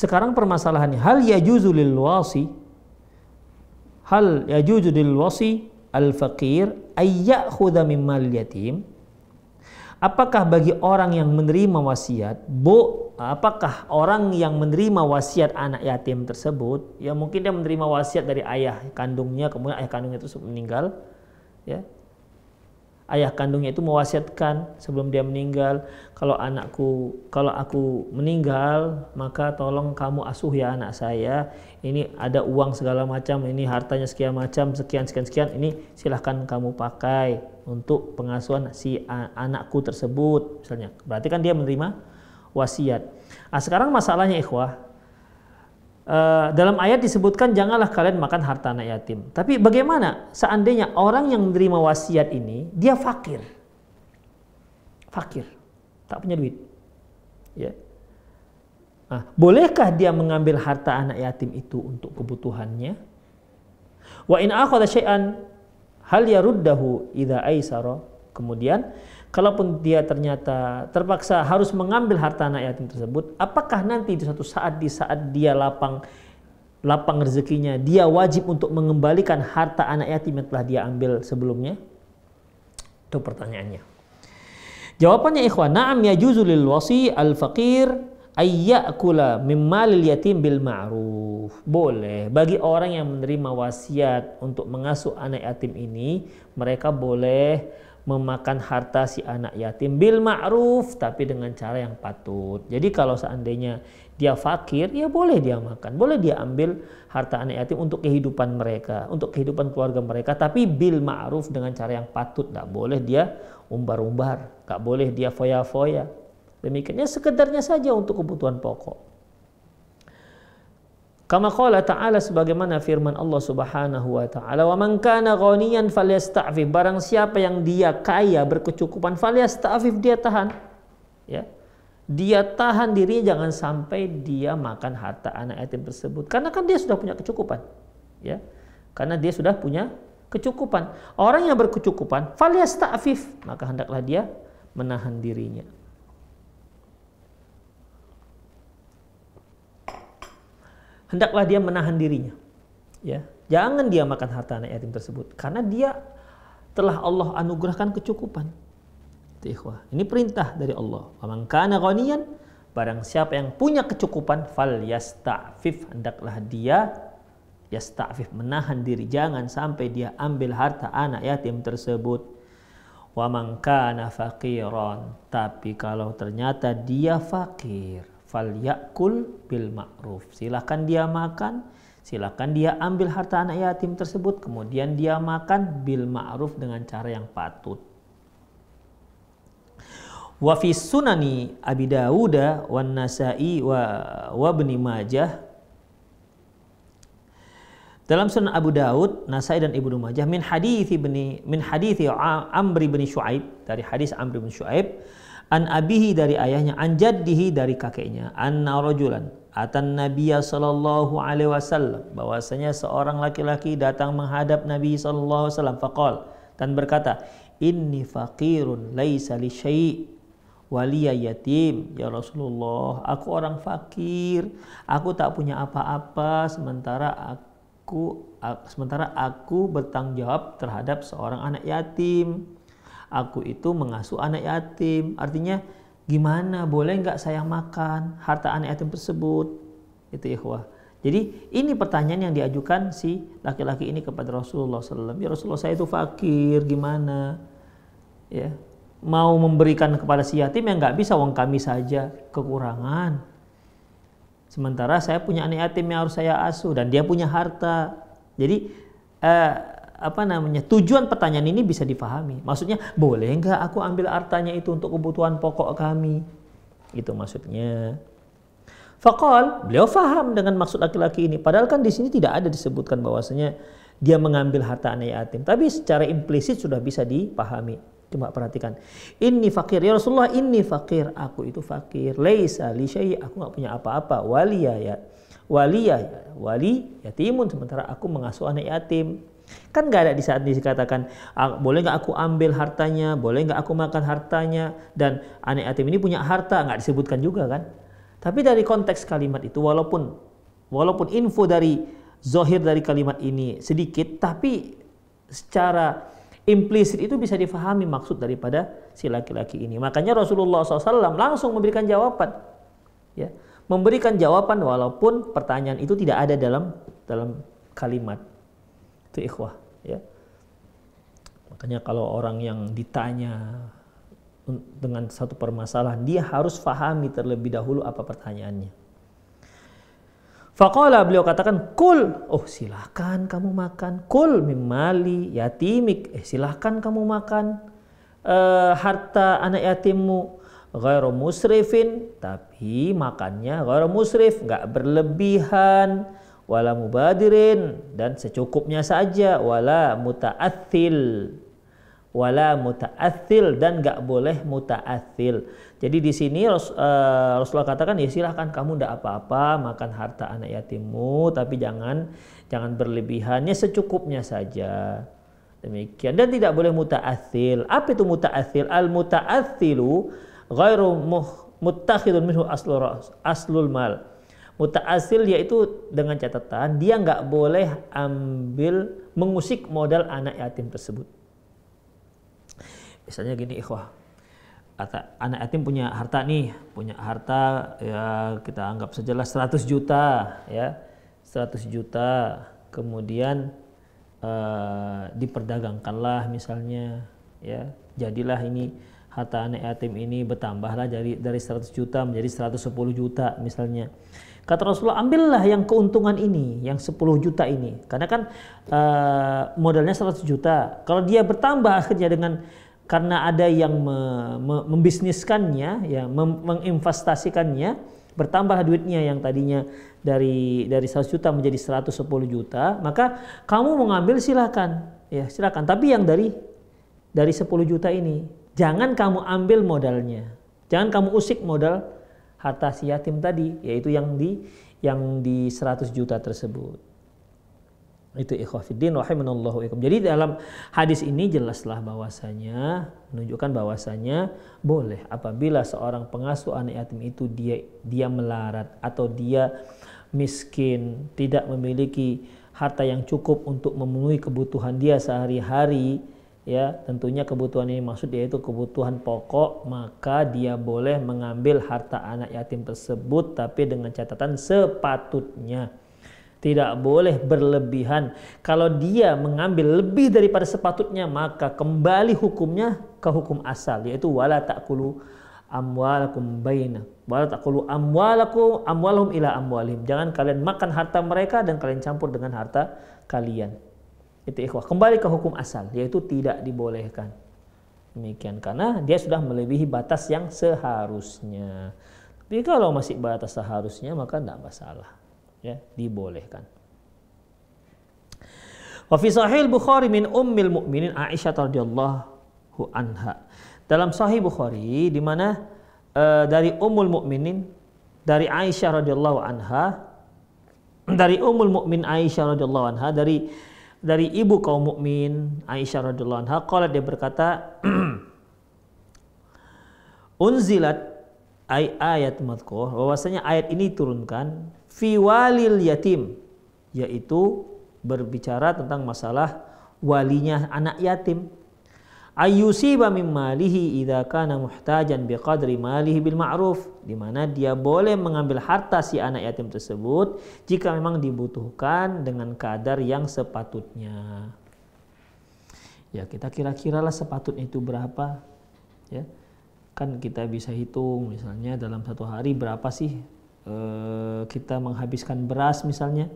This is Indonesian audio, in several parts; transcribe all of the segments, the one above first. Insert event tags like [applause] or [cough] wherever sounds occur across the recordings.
Sekarang permasalahannya hal ya lil wasi hal ya lil wasi al fakir ayak ya'khudha yatim? Apakah bagi orang yang menerima wasiat, bo, apakah orang yang menerima wasiat anak yatim tersebut, ya mungkin dia menerima wasiat dari ayah kandungnya, kemudian ayah kandungnya itu meninggal, ya ayah kandungnya itu mewasiatkan sebelum dia meninggal kalau anakku kalau aku meninggal maka tolong kamu asuh ya anak saya ini ada uang segala macam ini hartanya sekian macam sekian sekian sekian ini silahkan kamu pakai untuk pengasuhan si anakku tersebut misalnya berarti kan dia menerima wasiat nah sekarang masalahnya ikhwah Uh, dalam ayat disebutkan janganlah kalian makan harta anak yatim. Tapi bagaimana seandainya orang yang menerima wasiat ini dia fakir? Fakir tak punya duit. Ya. Nah, bolehkah dia mengambil harta anak yatim itu untuk kebutuhannya? Wa in akhadha syai'an hal yaruddahu idza aisara. Kemudian, kalaupun dia ternyata terpaksa harus mengambil harta anak yatim tersebut, apakah nanti di suatu saat di saat dia lapang lapang rezekinya, dia wajib untuk mengembalikan harta anak yatim yang telah dia ambil sebelumnya? Itu pertanyaannya. Jawabannya ikhwan, na'am yajuzu lil wasi al faqir ayyakula mimmalil yatim bil ma'ruf. Boleh bagi orang yang menerima wasiat untuk mengasuh anak yatim ini, mereka boleh memakan harta si anak yatim bil ma'ruf tapi dengan cara yang patut. Jadi kalau seandainya dia fakir, ya boleh dia makan, boleh dia ambil harta anak yatim untuk kehidupan mereka, untuk kehidupan keluarga mereka, tapi bil ma'ruf dengan cara yang patut, nggak boleh dia umbar-umbar, nggak boleh dia foya-foya. Demikiannya sekedarnya saja untuk kebutuhan pokok. Kama qala ta'ala sebagaimana firman Allah Subhanahu wa taala, "Wa man kana ghaniyan falyasta'fif." Barang siapa yang dia kaya berkecukupan, falyasta'fif dia tahan. Ya dia tahan dirinya jangan sampai dia makan harta anak yatim tersebut karena kan dia sudah punya kecukupan ya karena dia sudah punya kecukupan orang yang berkecukupan afif maka hendaklah dia menahan dirinya hendaklah dia menahan dirinya ya jangan dia makan harta anak yatim tersebut karena dia telah Allah anugerahkan kecukupan itu ikhwah. Ini perintah dari Allah. Faman kana ghaniyan barang siapa yang punya kecukupan fal yasta'fif hendaklah dia yasta'fif menahan diri jangan sampai dia ambil harta anak yatim tersebut. Wa man kana faqiran tapi kalau ternyata dia fakir fal yakul bil ma'ruf. Silakan dia makan silakan dia ambil harta anak yatim tersebut kemudian dia makan bil ma'ruf dengan cara yang patut wa fi sunani Abi Dawud wa Nasa'i wa wa Ibnu Majah dalam Sunan Abu Daud, Nasai dan Ibnu Majah min hadithi bni, min hadithi Amr bin Shu'aib dari hadis Amr bin Shu'aib an abihi dari ayahnya an jaddihi dari kakeknya anna rajulan atan nabiyya sallallahu alaihi wasallam bahwasanya seorang laki-laki datang menghadap Nabi sallallahu alaihi wasallam faqal dan berkata inni faqirun laisa li syai' waliya yatim ya Rasulullah aku orang fakir aku tak punya apa-apa sementara aku sementara aku bertanggung jawab terhadap seorang anak yatim aku itu mengasuh anak yatim artinya gimana boleh nggak saya makan harta anak yatim tersebut itu ikhwah jadi ini pertanyaan yang diajukan si laki-laki ini kepada Rasulullah SAW. Ya Rasulullah saya itu fakir, gimana? Ya, mau memberikan kepada si yatim yang nggak bisa uang kami saja kekurangan. Sementara saya punya anak yatim yang harus saya asuh dan dia punya harta. Jadi eh, apa namanya tujuan pertanyaan ini bisa dipahami. Maksudnya boleh nggak aku ambil hartanya itu untuk kebutuhan pokok kami? Itu maksudnya. Fakol beliau faham dengan maksud laki-laki ini. Padahal kan di sini tidak ada disebutkan bahwasanya dia mengambil harta anak yatim. Tapi secara implisit sudah bisa dipahami. Coba perhatikan. Ini fakir. Ya Rasulullah, ini fakir. Aku itu fakir. Laisa li syai. Aku nggak punya apa-apa. Waliya ya. ya. Waliya ya. Wali yatimun. Sementara aku mengasuh anak yatim. Kan nggak ada di saat dikatakan ah, boleh nggak aku ambil hartanya, boleh nggak aku makan hartanya, dan anak yatim ini punya harta nggak disebutkan juga kan? Tapi dari konteks kalimat itu, walaupun walaupun info dari zohir dari kalimat ini sedikit, tapi secara implisit itu bisa difahami maksud daripada si laki-laki ini. Makanya Rasulullah SAW langsung memberikan jawaban. Ya, memberikan jawaban walaupun pertanyaan itu tidak ada dalam dalam kalimat. Itu ikhwah. Ya. Makanya kalau orang yang ditanya dengan satu permasalahan, dia harus fahami terlebih dahulu apa pertanyaannya. Fakola beliau katakan, "Kul, oh silahkan kamu makan. Kul mimali yatimik, eh silahkan kamu makan eh, harta anak yatimmu." gairo musrifin, tapi makannya gairo musrif, nggak berlebihan, wala mubadirin dan secukupnya saja, wala mutaathil wala mutaathil dan gak boleh mutaathil. Jadi di sini eh, Rasulullah katakan ya silahkan kamu ndak apa-apa makan harta anak yatimu tapi jangan jangan berlebihannya secukupnya saja. Demikian dan tidak boleh mutaathil. Apa itu mutaathil? Al mutaathilu ghairu muttakhidun minhu aslul, aslul mal. muta'athil yaitu dengan catatan dia nggak boleh ambil mengusik modal anak yatim tersebut misalnya gini ikhwah anak yatim punya harta nih punya harta ya kita anggap sajalah 100 juta ya 100 juta kemudian uh, diperdagangkanlah misalnya ya jadilah ini harta anak yatim ini bertambahlah dari dari 100 juta menjadi 110 juta misalnya. Kata Rasulullah, ambillah yang keuntungan ini, yang 10 juta ini. Karena kan uh, modalnya 100 juta. Kalau dia bertambah akhirnya dengan karena ada yang me, me, membisniskannya, ya, mem, menginvestasikannya, bertambah duitnya yang tadinya dari dari 100 juta menjadi 110 juta, maka kamu mengambil silakan, ya silakan. Tapi yang dari dari 10 juta ini, jangan kamu ambil modalnya, jangan kamu usik modal harta si yatim tadi, yaitu yang di yang di 100 juta tersebut. Itu ikhwafiddin rahimanallahu ikum. Jadi dalam hadis ini jelaslah bahwasanya menunjukkan bahwasanya boleh apabila seorang pengasuh anak yatim itu dia dia melarat atau dia miskin, tidak memiliki harta yang cukup untuk memenuhi kebutuhan dia sehari-hari, ya tentunya kebutuhan ini maksud yaitu kebutuhan pokok maka dia boleh mengambil harta anak yatim tersebut tapi dengan catatan sepatutnya tidak boleh berlebihan. Kalau dia mengambil lebih daripada sepatutnya, maka kembali hukumnya ke hukum asal, yaitu wala ta'kulu amwalakum baina wala ta'kulu amwalakum amwalhum ila amwalim. Jangan kalian makan harta mereka dan kalian campur dengan harta kalian. Itu ikhwah. Kembali ke hukum asal, yaitu tidak dibolehkan. Demikian karena dia sudah melebihi batas yang seharusnya. Tapi kalau masih batas seharusnya maka tidak masalah ya dibolehkan wa fi sahih bukhari min ummil mu'minin aisyah radhiyallahu anha dalam sahih bukhari di mana uh, dari ummul mu'minin dari aisyah radhiyallahu anha dari ummul mu'min Aisyah radhiyallahu anha dari dari ibu kaum mukmin Aisyah radhiyallahu anha qala dia berkata [clears throat] unzilat ay ayat madhkur bahwasanya ayat ini turunkan fi walil yatim yaitu berbicara tentang masalah walinya anak yatim ayyusiba min malihi idza kana muhtajan biqadri malihi bil ma'ruf di mana dia boleh mengambil harta si anak yatim tersebut jika memang dibutuhkan dengan kadar yang sepatutnya ya kita kira-kiralah sepatutnya itu berapa ya kan kita bisa hitung misalnya dalam satu hari berapa sih Eh, kita menghabiskan beras misalnya.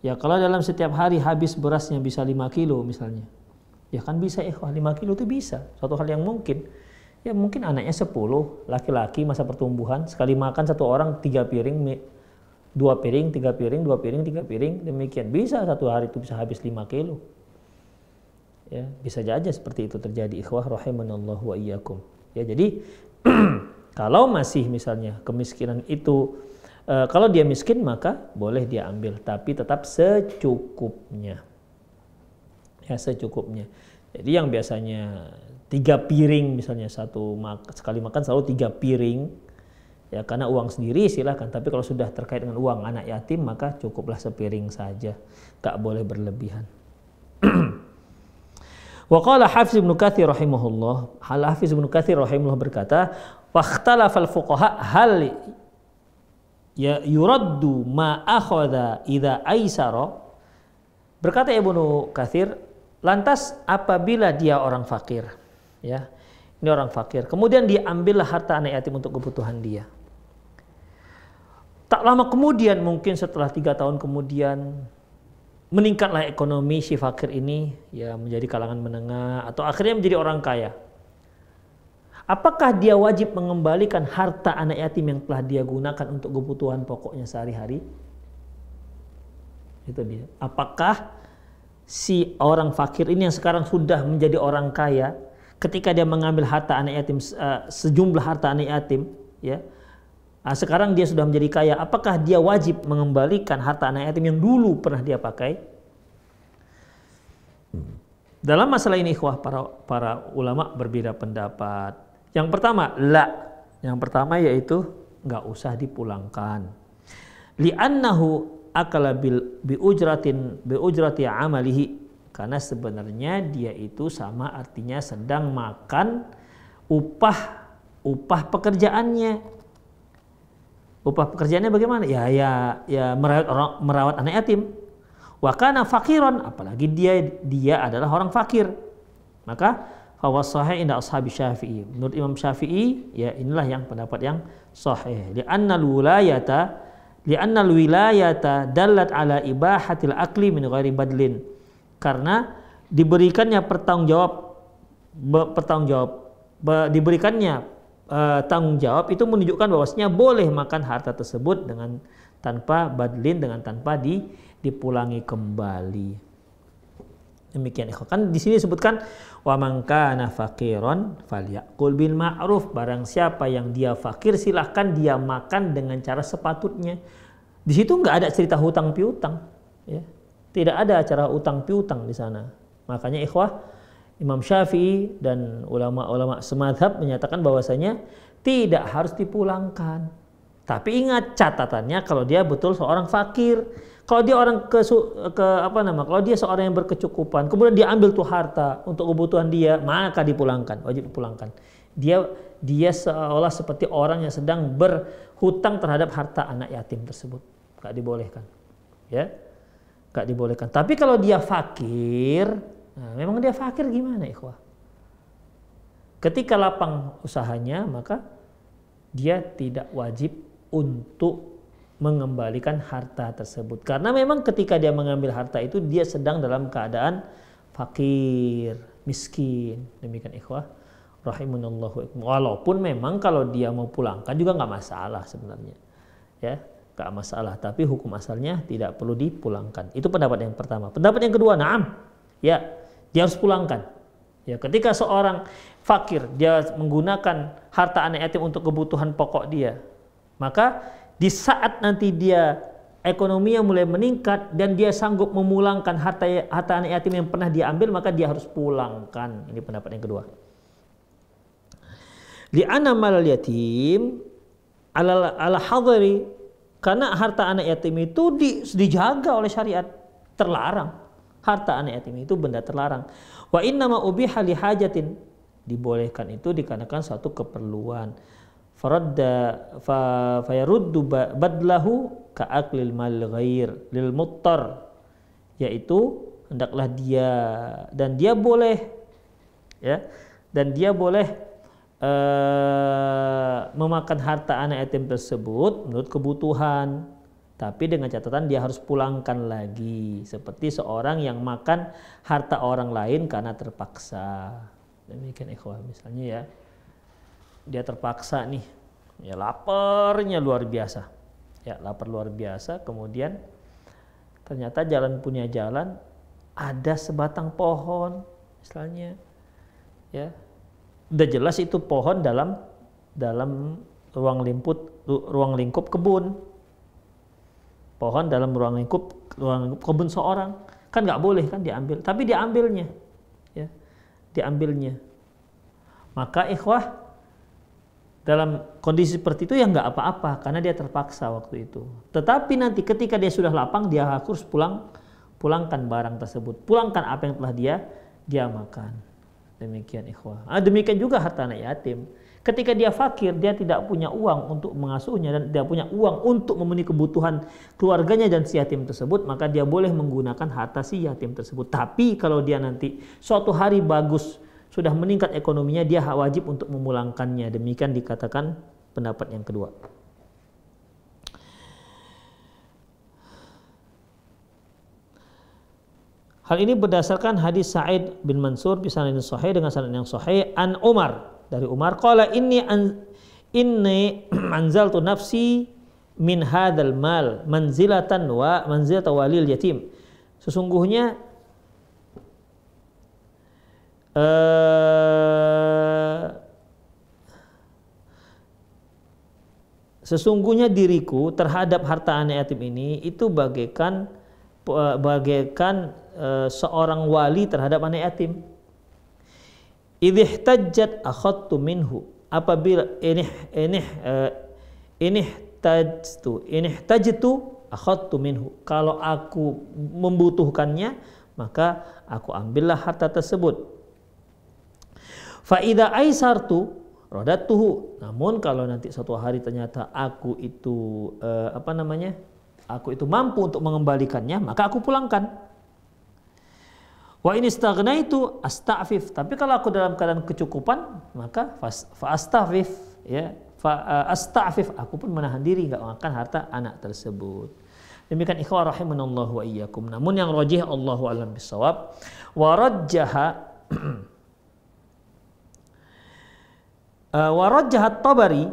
Ya kalau dalam setiap hari habis berasnya bisa 5 kilo misalnya. Ya kan bisa ikhwah eh, 5 kilo itu bisa. Suatu hal yang mungkin. Ya mungkin anaknya 10, laki-laki masa pertumbuhan sekali makan satu orang tiga piring dua piring, tiga piring, dua piring, tiga piring, demikian bisa satu hari itu bisa habis 5 kilo. Ya, bisa saja seperti itu terjadi ikhwah rahimanallahu wa iyyakum. Ya, jadi [clears throat] kalau masih misalnya kemiskinan itu E, kalau dia miskin maka boleh dia ambil, tapi tetap secukupnya. Ya secukupnya. Jadi yang biasanya tiga piring misalnya satu mak sekali makan selalu tiga piring ya karena uang sendiri silahkan tapi kalau sudah terkait dengan uang anak yatim maka cukuplah sepiring saja gak boleh berlebihan [clears throat] Waqala Hafiz ibn Kathir rahimahullah Hal Hafiz ibn Katsir rahimahullah berkata Fakhtalafa fal fuqaha hal ya yuraddu ma akhadha idza aisara berkata Ibnu Katsir lantas apabila dia orang fakir ya ini orang fakir kemudian diambillah harta anak yatim untuk kebutuhan dia tak lama kemudian mungkin setelah tiga tahun kemudian meningkatlah ekonomi si fakir ini ya menjadi kalangan menengah atau akhirnya menjadi orang kaya Apakah dia wajib mengembalikan harta anak yatim yang telah dia gunakan untuk kebutuhan pokoknya sehari-hari? Itu dia. Apakah si orang fakir ini yang sekarang sudah menjadi orang kaya, ketika dia mengambil harta anak yatim eh, sejumlah harta anak yatim, ya, Nah, sekarang dia sudah menjadi kaya, apakah dia wajib mengembalikan harta anak yatim yang dulu pernah dia pakai? Dalam masalah ini ikhwah para para ulama berbeda pendapat. Yang pertama, la. Yang pertama yaitu nggak usah dipulangkan. Li'annahu akala bil biujratin biujrati amalihi karena sebenarnya dia itu sama artinya sedang makan upah upah pekerjaannya upah pekerjaannya bagaimana ya ya ya merawat, orang merawat anak yatim wakana fakiron apalagi dia dia adalah orang fakir maka Fawa sahih inda ashabi syafi'i. Menurut Imam Syafi'i, ya inilah yang pendapat yang sahih. Li'anna al-wilayata li'anna al-wilayata dallat ala ibahatil akli min ghairi badlin. Karena diberikannya pertanggungjawab pertanggungjawab diberikannya uh, eh, tanggung jawab itu menunjukkan bahwasanya boleh makan harta tersebut dengan tanpa badlin dengan tanpa di dipulangi kembali. Demikian Kan di sini disebutkan Wa man kana faqiran falyakul bil ma'ruf. Barang siapa yang dia fakir silahkan dia makan dengan cara sepatutnya. Di situ nggak ada cerita hutang piutang, ya. Tidak ada acara utang piutang di sana. Makanya ikhwah Imam Syafi'i dan ulama-ulama semadhab menyatakan bahwasanya tidak harus dipulangkan. Tapi ingat catatannya kalau dia betul seorang fakir kalau dia orang ke, ke apa nama? Kalau dia seorang yang berkecukupan, kemudian dia ambil tuh harta untuk kebutuhan dia, maka dipulangkan, wajib dipulangkan. Dia dia seolah seperti orang yang sedang berhutang terhadap harta anak yatim tersebut. Gak dibolehkan. Ya. Gak dibolehkan. Tapi kalau dia fakir, nah memang dia fakir gimana ikhwah? Ketika lapang usahanya, maka dia tidak wajib untuk mengembalikan harta tersebut. Karena memang ketika dia mengambil harta itu dia sedang dalam keadaan fakir, miskin. Demikian ikhwah rahimunallahu Walaupun memang kalau dia mau pulangkan juga nggak masalah sebenarnya. Ya, nggak masalah, tapi hukum asalnya tidak perlu dipulangkan. Itu pendapat yang pertama. Pendapat yang kedua, naam. Ya, dia harus pulangkan. Ya, ketika seorang fakir dia menggunakan harta anak yatim untuk kebutuhan pokok dia, maka di saat nanti dia ekonomi yang mulai meningkat dan dia sanggup memulangkan harta ya, harta anak yatim yang pernah dia ambil maka dia harus pulangkan ini pendapat yang kedua li'anna malal yatim ala ala hadari karena harta anak yatim itu di, dijaga oleh syariat terlarang harta anak yatim itu benda terlarang wa inna ma ubiha li dibolehkan itu dikarenakan suatu keperluan faradda fa fayaruddu badlahu ka'aklil mal ghair lil muttar yaitu hendaklah dia dan dia boleh ya dan dia boleh uh, memakan harta anak yatim tersebut menurut kebutuhan tapi dengan catatan dia harus pulangkan lagi seperti seorang yang makan harta orang lain karena terpaksa demikian ikhwah misalnya ya dia terpaksa nih ya laparnya luar biasa ya lapar luar biasa kemudian ternyata jalan punya jalan ada sebatang pohon misalnya ya udah jelas itu pohon dalam dalam ruang lingkup ruang lingkup kebun pohon dalam ruang lingkup ruang lingkup kebun seorang kan nggak boleh kan diambil tapi diambilnya ya diambilnya maka ikhwah dalam kondisi seperti itu ya nggak apa-apa karena dia terpaksa waktu itu. Tetapi nanti ketika dia sudah lapang dia harus pulang pulangkan barang tersebut, pulangkan apa yang telah dia dia makan. Demikian ikhwah. Ah, demikian juga harta anak yatim. Ketika dia fakir, dia tidak punya uang untuk mengasuhnya dan tidak punya uang untuk memenuhi kebutuhan keluarganya dan si yatim tersebut, maka dia boleh menggunakan harta si yatim tersebut. Tapi kalau dia nanti suatu hari bagus sudah meningkat ekonominya dia hak wajib untuk memulangkannya demikian dikatakan pendapat yang kedua Hal ini berdasarkan hadis Sa'id bin Mansur pisanan ini sahih dengan sanad yang sahih an Umar dari Umar qala inni an, inni [clears throat] anzaltu nafsi min hadal mal manzilatan wa manzilatan walil yatim. Sesungguhnya Eh, sesungguhnya diriku terhadap harta anak yatim ini itu bagaikan eh, bagaikan uh, seorang wali terhadap anak yatim. Idh akhadtu minhu apabila ini ini uh, ini tajtu ini tajtu akhadtu minhu kalau aku membutuhkannya maka aku ambillah harta tersebut Faida aisartu tuh, Namun kalau nanti suatu hari ternyata aku itu eh, apa namanya? Aku itu mampu untuk mengembalikannya, maka aku pulangkan. Wa ini setengahnya itu astafif. Tapi kalau aku dalam keadaan kecukupan, maka fa astafif ya fa eh, astafif aku pun menahan diri nggak makan harta anak tersebut. Demikian ikhwah rahimanallahu wa iyyakum. Namun yang rajih Allahu alam bisawab wa [clears throat] Uh, eh, Tabari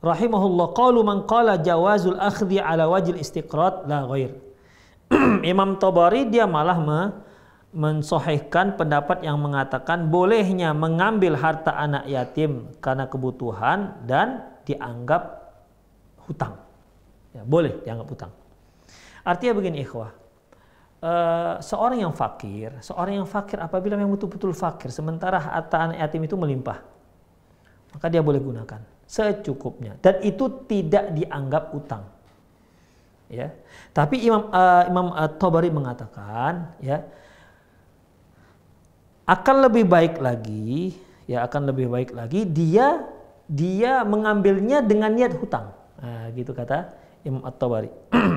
rahimahullah qalu man qala jawazul akhdhi ala wajil istiqrat la ghair. [clears throat] Imam Tabari dia malah me mensohihkan pendapat yang mengatakan bolehnya mengambil harta anak yatim karena kebutuhan dan dianggap hutang. Ya, boleh dianggap hutang. Artinya begini ikhwah. Uh, seorang yang fakir, seorang yang fakir apabila memang betul-betul fakir sementara harta anak yatim itu melimpah maka dia boleh gunakan secukupnya dan itu tidak dianggap utang. Ya. Tapi Imam uh, Imam uh, Tabari mengatakan ya akan lebih baik lagi ya akan lebih baik lagi dia dia mengambilnya dengan niat hutang. Nah, gitu kata Imam At-Tabari. [clears throat]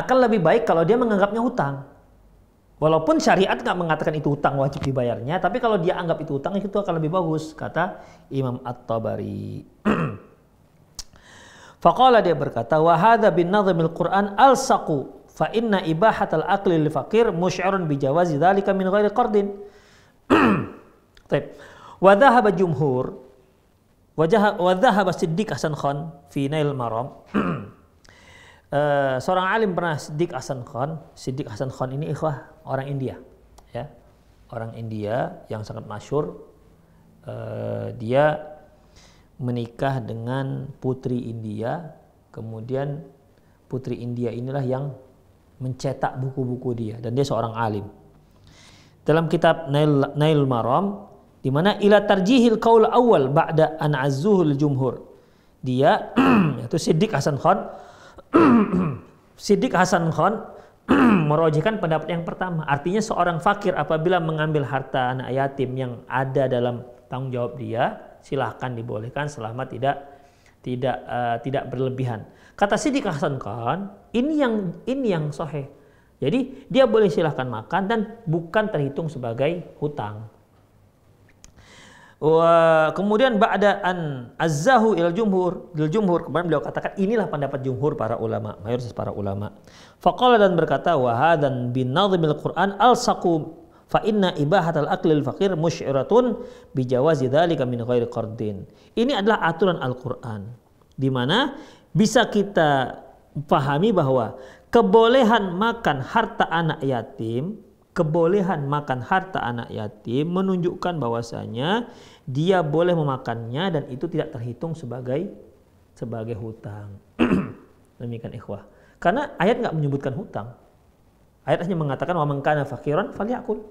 akan lebih baik kalau dia menganggapnya hutang. Walaupun syariat nggak mengatakan itu hutang wajib dibayarnya, tapi kalau dia anggap itu hutang itu akan lebih bagus, kata Imam At-Tabari. [clears throat] Faqala dia berkata, wa hadza bin nadhmil Qur'an al-saku fa inna ibahatal aqli lil faqir musy'arun bi jawazi dzalika min ghairi qardin. [clears throat] Baik. Wa dhahaba jumhur wa dhahaba Siddiq Hasan Khan fi Nail Maram. Uh, [clears throat] seorang alim pernah Siddiq Hasan Khan. Siddiq Hasan Khan ini ikhwah orang India ya orang India yang sangat masyur eh, dia menikah dengan putri India kemudian putri India inilah yang mencetak buku-buku dia dan dia seorang alim dalam kitab Nail, Nail Maram di mana ila tarjihil qaul awal ba'da an azzuhul jumhur dia [clears throat] itu Siddiq Hasan Khan [clears throat] Siddiq Hasan Khan [clears throat] merojikan pendapat yang pertama. Artinya seorang fakir apabila mengambil harta anak yatim yang ada dalam tanggung jawab dia, silahkan dibolehkan selama tidak tidak uh, tidak berlebihan. Kata Sidik Hasan Khan, ini yang ini yang sahih. Jadi dia boleh silahkan makan dan bukan terhitung sebagai hutang. Wa kemudian ba'da an azzahu il jumhur, il jumhur kemarin beliau katakan inilah pendapat jumhur para ulama, mayoritas para ulama. Faqala dan berkata wa hadan bin nadhmil Qur'an alsaqu fa inna ibahatal aqlil faqir musy'iratun bi jawazi dzalika min ghairi qardin. Ini adalah aturan Al-Qur'an di mana bisa kita pahami bahwa kebolehan makan harta anak yatim kebolehan makan harta anak yatim menunjukkan bahwasanya dia boleh memakannya dan itu tidak terhitung sebagai sebagai hutang. [clears throat] Demikian ikhwah. Karena ayat nggak menyebutkan hutang. Ayat hanya mengatakan wa mengkana fakiran falyakul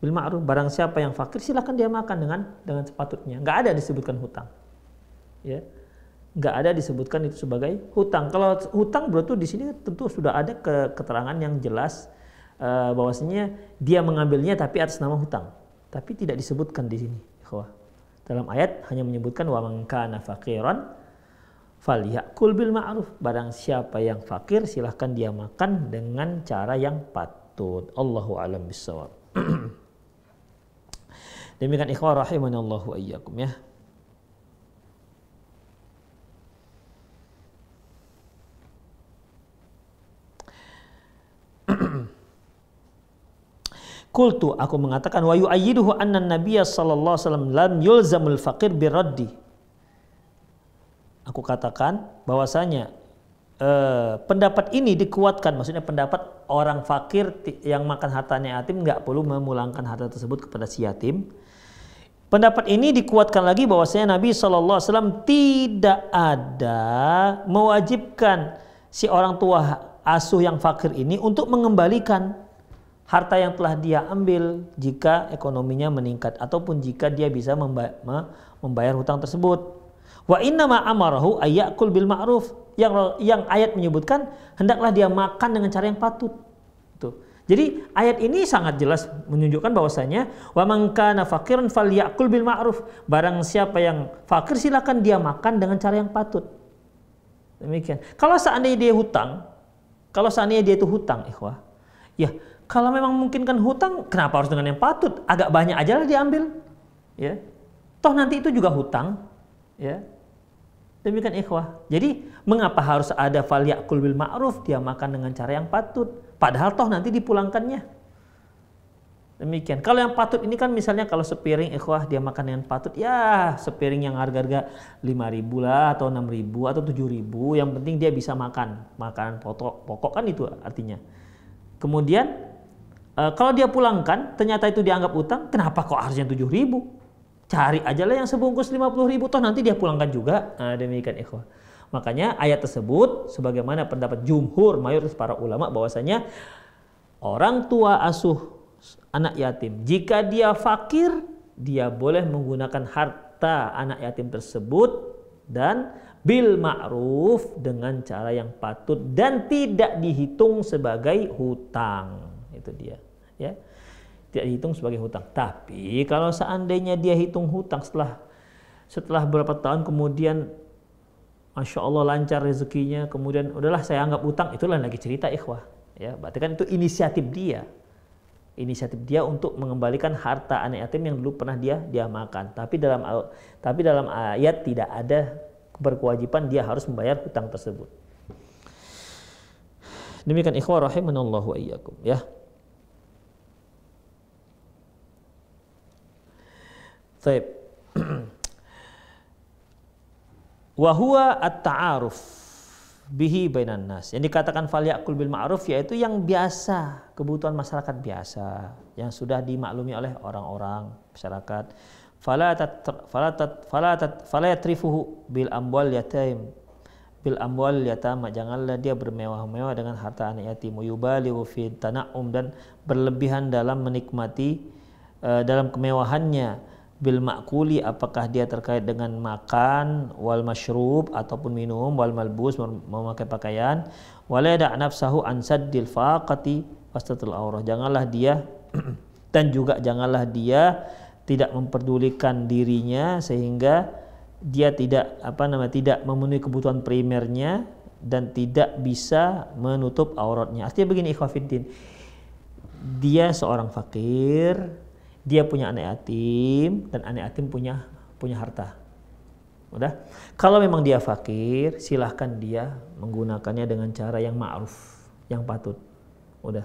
bil ma'ruf barang siapa yang fakir silahkan dia makan dengan dengan sepatutnya nggak ada disebutkan hutang ya nggak ada disebutkan itu sebagai hutang kalau hutang berarti di sini tentu sudah ada keterangan yang jelas Eh, bahwasanya dia mengambilnya tapi atas nama hutang. Tapi tidak disebutkan di sini, ikhwah. Dalam ayat hanya menyebutkan wa mangkana kana faqiran falyakul bil ma'ruf. Barang siapa yang fakir silahkan dia makan dengan cara yang patut. Allahu alam bisawab. [clears throat] Demikian ikhwah rahimanallahu ayyakum ya. Kultu aku mengatakan wa yu'ayyiduhu anna nabiyya sallallahu alaihi wasallam lam yulzamul faqir biraddi. Aku katakan bahwasanya eh, pendapat ini dikuatkan maksudnya pendapat orang fakir yang makan hartanya yatim nggak perlu memulangkan harta tersebut kepada si yatim. Pendapat ini dikuatkan lagi bahwasanya Nabi saw tidak ada mewajibkan si orang tua asuh yang fakir ini untuk mengembalikan harta yang telah dia ambil jika ekonominya meningkat ataupun jika dia bisa membayar hutang tersebut. Wa inna ma amarahu ayakul bil ma'ruf yang yang ayat menyebutkan hendaklah dia makan dengan cara yang patut. Tuh. Jadi ayat ini sangat jelas menunjukkan bahwasanya wa man kana fal yakul bil ma'ruf. Barang siapa yang fakir silakan dia makan dengan cara yang patut. Demikian. Kalau seandainya dia hutang, kalau seandainya dia itu hutang, ikhwah, ya kalau memang memungkinkan hutang, kenapa harus dengan yang patut? Agak banyak aja lah diambil. Ya. Toh nanti itu juga hutang. Ya. Demikian ikhwah. Jadi mengapa harus ada faliyakul bil ma'ruf? Dia makan dengan cara yang patut. Padahal toh nanti dipulangkannya. Demikian. Kalau yang patut ini kan misalnya kalau sepiring ikhwah dia makan dengan patut. Ya sepiring yang harga-harga 5 ribu lah atau 6 ribu atau 7 ribu. Yang penting dia bisa makan. Makanan pokok, pokok kan itu artinya. Kemudian Eh, kalau dia pulangkan, ternyata itu dianggap utang, kenapa kok harusnya tujuh ribu? Cari aja lah yang sebungkus lima puluh ribu, toh nanti dia pulangkan juga. Nah, demikian ikhwah. Makanya ayat tersebut sebagaimana pendapat jumhur mayoritas para ulama bahwasanya orang tua asuh anak yatim jika dia fakir dia boleh menggunakan harta anak yatim tersebut dan bil ma'ruf dengan cara yang patut dan tidak dihitung sebagai hutang itu dia ya tidak dihitung sebagai hutang. Tapi kalau seandainya dia hitung hutang setelah setelah berapa tahun kemudian Masya Allah lancar rezekinya, kemudian udahlah saya anggap hutang. itulah lagi cerita ikhwah. Ya, berarti kan itu inisiatif dia. Inisiatif dia untuk mengembalikan harta anak yatim yang dulu pernah dia dia makan. Tapi dalam tapi dalam ayat tidak ada berkewajiban dia harus membayar hutang tersebut. Demikian ikhwah rahimanallahu wa iyyakum ya. Taib. Wahwa [clears throat] at-ta'aruf bihi bainan nas. Yang dikatakan faliakul bil ma'ruf yaitu yang biasa, kebutuhan masyarakat biasa yang sudah dimaklumi oleh orang-orang masyarakat. Fala tat fala tat fala tat fala yatrifuhu bil amwal yataim bil amwal yatama janganlah dia bermewah-mewah dengan harta anak yatim yubalighu fi tana'um dan berlebihan dalam menikmati uh, dalam kemewahannya bil makuli apakah dia terkait dengan makan wal mashrub ataupun minum wal malbus memakai pakaian wala ada nafsahu an saddil faqati wastatul aurah janganlah dia [clears throat] dan juga janganlah dia tidak memperdulikan dirinya sehingga dia tidak apa nama tidak memenuhi kebutuhan primernya dan tidak bisa menutup auratnya artinya begini ikhwafiddin dia seorang fakir dia punya anak yatim dan anak yatim punya punya harta. Udah. Kalau memang dia fakir, silahkan dia menggunakannya dengan cara yang ma'ruf, yang patut. Udah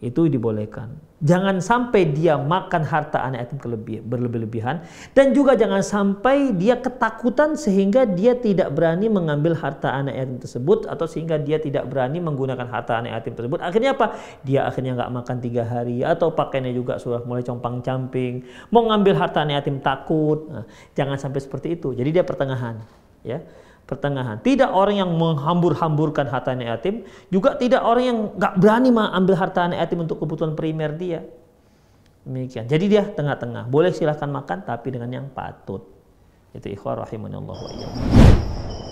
itu dibolehkan. Jangan sampai dia makan harta anak yatim berlebih-lebihan dan juga jangan sampai dia ketakutan sehingga dia tidak berani mengambil harta anak yatim tersebut atau sehingga dia tidak berani menggunakan harta anak yatim tersebut. Akhirnya apa? Dia akhirnya nggak makan tiga hari atau pakainya juga sudah mulai compang camping. Mau ngambil harta anak yatim takut. Nah, jangan sampai seperti itu. Jadi dia pertengahan, ya pertengahan. Tidak orang yang menghambur-hamburkan hartanya yatim, juga tidak orang yang nggak berani ambil hartanya yatim untuk kebutuhan primer dia. Demikian. Jadi dia tengah-tengah. Boleh silahkan makan tapi dengan yang patut. Itu ikhwar Allah wa